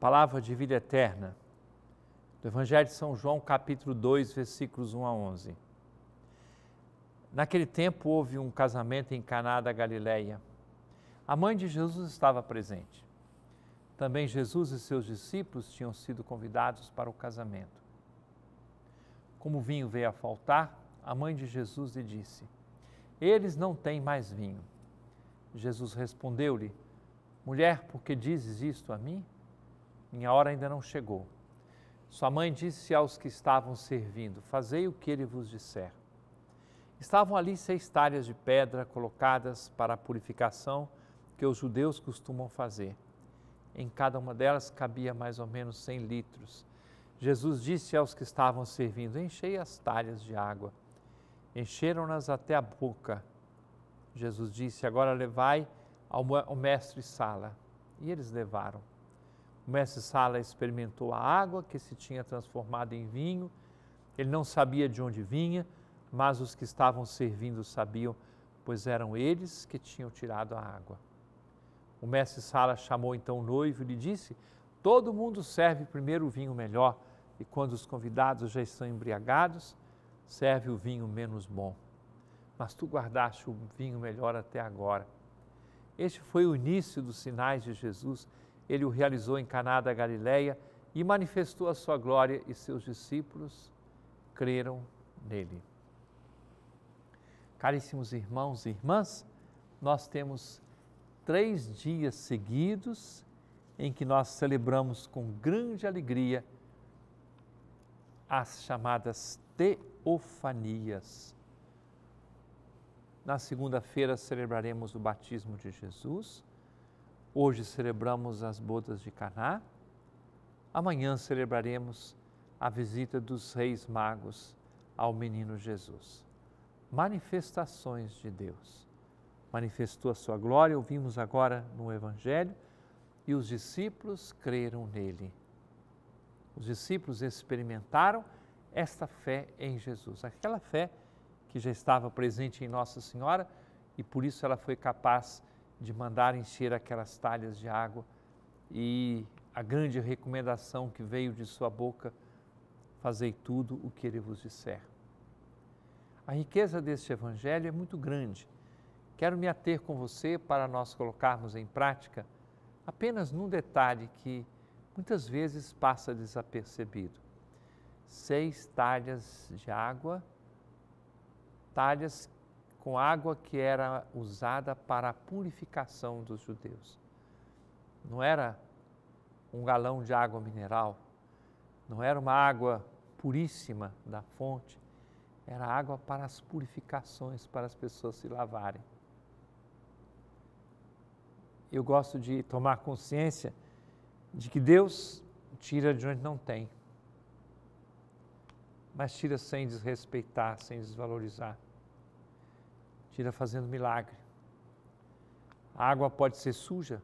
Palavra de vida eterna. Do Evangelho de São João, capítulo 2, versículos 1 a 11. Naquele tempo houve um casamento em Caná da Galileia. A mãe de Jesus estava presente. Também Jesus e seus discípulos tinham sido convidados para o casamento. Como o vinho veio a faltar, a mãe de Jesus lhe disse: Eles não têm mais vinho. Jesus respondeu-lhe: Mulher, por que dizes isto a mim? Minha hora ainda não chegou. Sua mãe disse aos que estavam servindo: Fazei o que ele vos disser. Estavam ali seis talhas de pedra colocadas para a purificação que os judeus costumam fazer. Em cada uma delas cabia mais ou menos cem litros. Jesus disse aos que estavam servindo: Enchei as talhas de água. Encheram-nas até a boca. Jesus disse: Agora levai ao mestre Sala. E eles levaram. O mestre Sala experimentou a água que se tinha transformado em vinho. Ele não sabia de onde vinha, mas os que estavam servindo sabiam, pois eram eles que tinham tirado a água. O mestre Sala chamou então o noivo e lhe disse: Todo mundo serve primeiro o vinho melhor, e quando os convidados já estão embriagados, serve o vinho menos bom. Mas tu guardaste o vinho melhor até agora. Este foi o início dos sinais de Jesus ele o realizou em Caná da Galileia e manifestou a sua glória e seus discípulos creram nele. Caríssimos irmãos e irmãs, nós temos três dias seguidos em que nós celebramos com grande alegria as chamadas teofanias. Na segunda-feira celebraremos o batismo de Jesus. Hoje celebramos as bodas de Caná. Amanhã celebraremos a visita dos reis magos ao menino Jesus. Manifestações de Deus. Manifestou a sua glória, ouvimos agora no evangelho, e os discípulos creram nele. Os discípulos experimentaram esta fé em Jesus, aquela fé que já estava presente em Nossa Senhora e por isso ela foi capaz de de mandar encher aquelas talhas de água e a grande recomendação que veio de sua boca: fazei tudo o que ele vos disser. A riqueza deste evangelho é muito grande. Quero me ater com você para nós colocarmos em prática apenas num detalhe que muitas vezes passa desapercebido. Seis talhas de água, talhas com água que era usada para a purificação dos judeus. Não era um galão de água mineral, não era uma água puríssima da fonte, era água para as purificações, para as pessoas se lavarem. Eu gosto de tomar consciência de que Deus tira de onde não tem, mas tira sem desrespeitar, sem desvalorizar tira fazendo milagre. A água pode ser suja,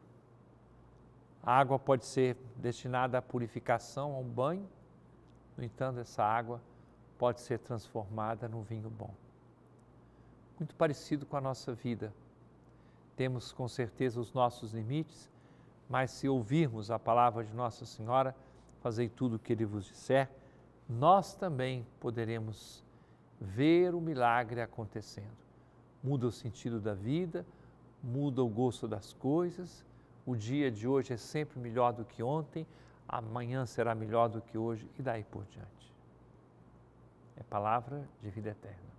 a água pode ser destinada à purificação, a um banho, no entanto, essa água pode ser transformada num vinho bom. Muito parecido com a nossa vida. Temos com certeza os nossos limites, mas se ouvirmos a palavra de Nossa Senhora, fazei tudo o que Ele vos disser, nós também poderemos ver o milagre acontecendo muda o sentido da vida, muda o gosto das coisas. O dia de hoje é sempre melhor do que ontem, amanhã será melhor do que hoje e daí por diante. É palavra de vida eterna.